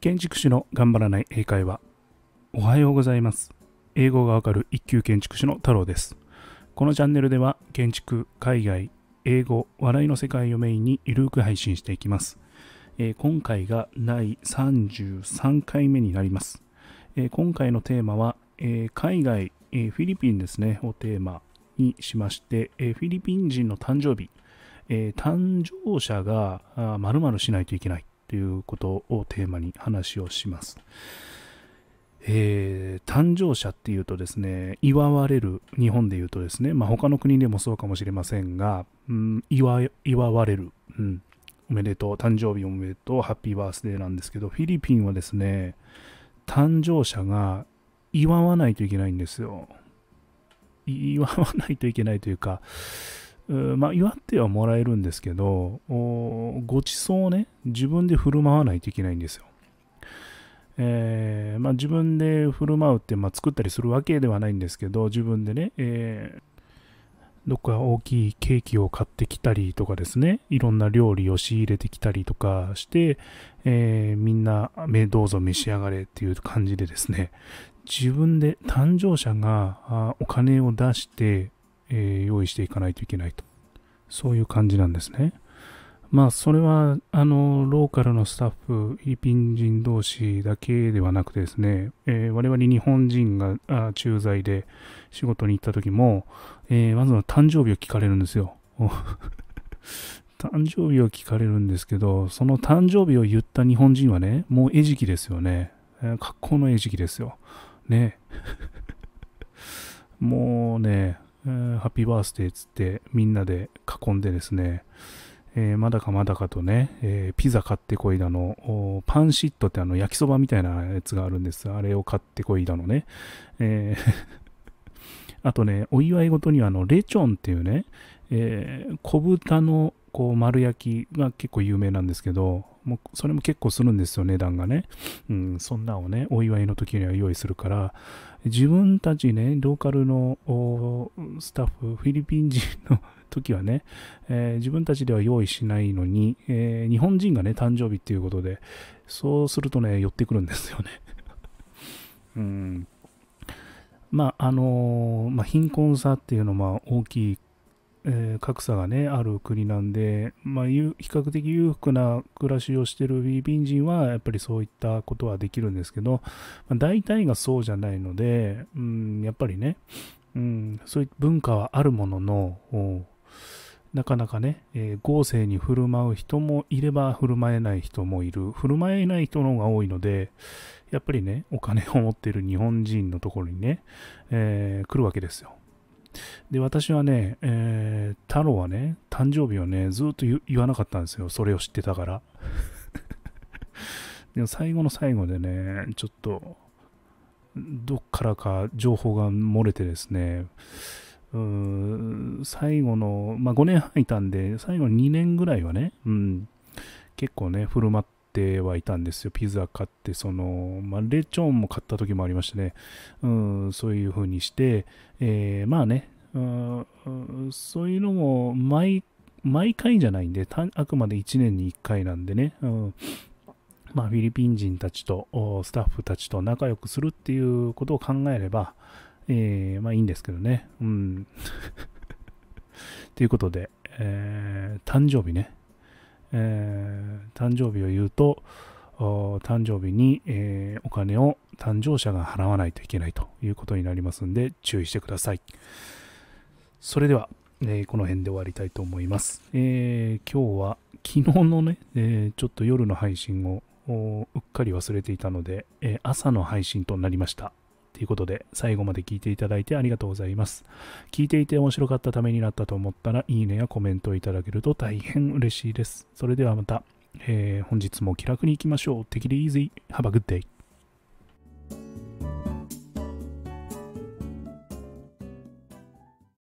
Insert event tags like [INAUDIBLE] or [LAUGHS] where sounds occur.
建築士の頑張らない英会話おはようございます英語がわかる一級建築士の太郎ですこのチャンネルでは建築海外英語笑いの世界をメインにゆるく配信していきます、えー、今回が第33回目になります、えー、今回のテーマは、えー、海外、えフィリピンですねをテーマにしまして、えフィリピン人の誕生日えー、誕生者がまるしないといけないということをテーマに話をします。えー、誕生者っていうとですね、祝われる、日本でいうとですね、まあ、他の国でもそうかもしれませんが、うん、祝われる、うん、おめでとう、誕生日おめでとう、ハッピーバースデーなんですけど、フィリピンはですね、誕生者が祝わないといけないんですよ。祝わないといけないというか、まあ、祝ってはもらえるんですけど、ごちそうをね、自分で振る舞わないといけないんですよ。えー、まあ、自分で振る舞うって、まあ、作ったりするわけではないんですけど、自分でね、えー、どっか大きいケーキを買ってきたりとかですね、いろんな料理を仕入れてきたりとかして、えー、みんな、どうぞ召し上がれっていう感じでですね、自分で誕生者がお金を出して、え用意していかないといけないと。そういう感じなんですね。まあ、それは、あの、ローカルのスタッフ、フィリピン人同士だけではなくてですね、えー、我々日本人があ駐在で仕事に行った時も、えー、まずは誕生日を聞かれるんですよ。[LAUGHS] 誕生日を聞かれるんですけど、その誕生日を言った日本人はね、もう餌食ですよね。えー、格好の餌食ですよ。ね。[LAUGHS] もうね、えー、ハッピーバースデーつってみんなで囲んでですね、えー、まだかまだかとね、えー、ピザ買ってこいだの、パンシットってあの焼きそばみたいなやつがあるんです。あれを買ってこいだのね。えー [LAUGHS] あとね、お祝いごとにあの、レチョンっていうね、えー、小豚のこう丸焼きが結構有名なんですけど、もうそれも結構するんですよ、値段がね。うん、そんなをね、お祝いの時には用意するから、自分たちね、ローカルのスタッフ、フィリピン人の時はね、えー、自分たちでは用意しないのに、えー、日本人がね、誕生日っていうことで、そうするとね、寄ってくるんですよね。うん。まあ、あのー、まあ、貧困さっていうのは大きいえー、格差が、ね、ある国なんで、まあ、比較的裕福な暮らしをしているフィリピン人はやっぱりそういったことはできるんですけど、まあ、大体がそうじゃないので、うん、やっぱりね、うん、そういう文化はあるもののなかなかね、えー、豪勢に振る舞う人もいれば振る舞えない人もいる振る舞えない人の方が多いのでやっぱりねお金を持っている日本人のところにね、えー、来るわけですよで、私はね、えー、太郎はね、誕生日をね、ずっと言わなかったんですよ。それを知ってたから。[LAUGHS] でも最後の最後でね、ちょっと、どっからか情報が漏れてですね、最後の、まあ、5年半いたんで、最後の2年ぐらいはね、うん、結構ね、振る舞って、てはいたんですよ。ピザ買って、その、まあ、レチョンも買った時もありましてね、うん、そういう風にして、えー、まあね、うん、そういうのも毎、毎回じゃないんで、あくまで1年に1回なんでね、うん、まあ、フィリピン人たちとスタッフたちと仲良くするっていうことを考えれば、えー、まあいいんですけどね。うん。[LAUGHS] ということで、えー、誕生日ね。えー、誕生日を言うと、誕生日に、えー、お金を誕生者が払わないといけないということになりますんで注意してください。それでは、えー、この辺で終わりたいと思います。えー、今日は昨日のね、えちょっと夜の配信をうっかり忘れていたので、え朝の配信となりました。ということで、最後まで聞いていただいてありがとうございます。聞いていて面白かったためになったと思ったら、いいねやコメントをいただけると大変嬉しいです。それではまた、えー、本日も気楽に行きましょう。敵でー a s y Have a good day.